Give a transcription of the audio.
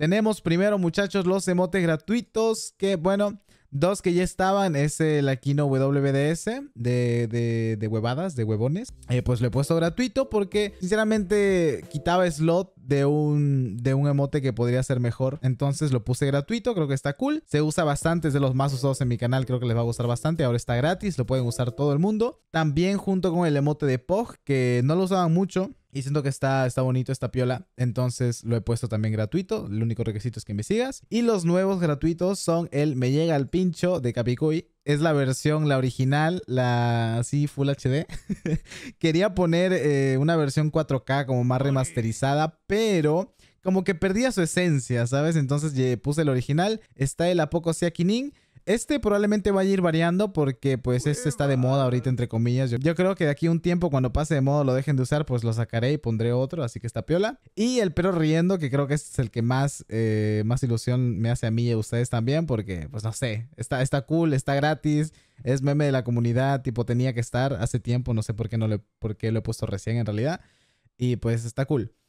Tenemos primero, muchachos, los emotes gratuitos. Que bueno, dos que ya estaban. Es el Aquino WDS de, huevadas, de huevones. Eh, pues lo he puesto gratuito porque, sinceramente, quitaba slot de un, de un emote que podría ser mejor. Entonces lo puse gratuito, creo que está cool. Se usa bastante, es de los más usados en mi canal, creo que les va a gustar bastante. Ahora está gratis, lo pueden usar todo el mundo. También junto con el emote de Pog, que no lo usaban mucho. Y siento que está, está bonito, esta piola. Entonces lo he puesto también gratuito. El único requisito es que me sigas. Y los nuevos gratuitos son el Me Llega al Pincho de Capicuy. Es la versión, la original, la así Full HD. Quería poner eh, una versión 4K como más remasterizada, pero como que perdía su esencia, ¿sabes? Entonces puse el original. Está el Apoco Siakinin este probablemente vaya a ir variando porque pues este está de moda ahorita entre comillas. Yo, creo que de aquí un tiempo cuando pase de moda lo dejen de usar pues lo sacaré y pondré otro, así que está piola. Y el perro riendo que creo que este es el que más, eh, más ilusión me hace a mí y a ustedes también porque pues no sé, está, está cool, está gratis, es meme de la comunidad, tipo tenía que estar hace tiempo, no sé por qué, no le, por qué lo he puesto recién en realidad. Y pues está cool.